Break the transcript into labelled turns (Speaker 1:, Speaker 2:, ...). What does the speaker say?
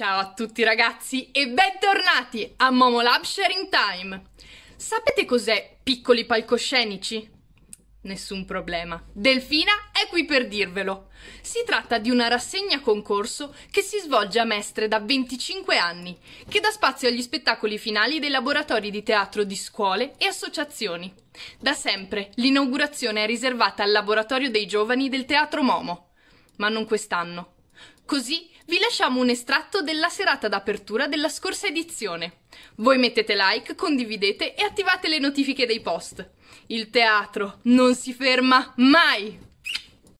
Speaker 1: Ciao a tutti ragazzi e bentornati a Momo Lab Sharing Time! Sapete cos'è piccoli palcoscenici? Nessun problema. Delfina è qui per dirvelo. Si tratta di una rassegna concorso che si svolge a Mestre da 25 anni, che dà spazio agli spettacoli finali dei laboratori di teatro di scuole e associazioni. Da sempre l'inaugurazione è riservata al laboratorio dei giovani del Teatro Momo, ma non quest'anno. Così vi lasciamo un estratto della serata d'apertura della scorsa edizione. Voi mettete like, condividete e attivate le notifiche dei post. Il teatro non si ferma mai!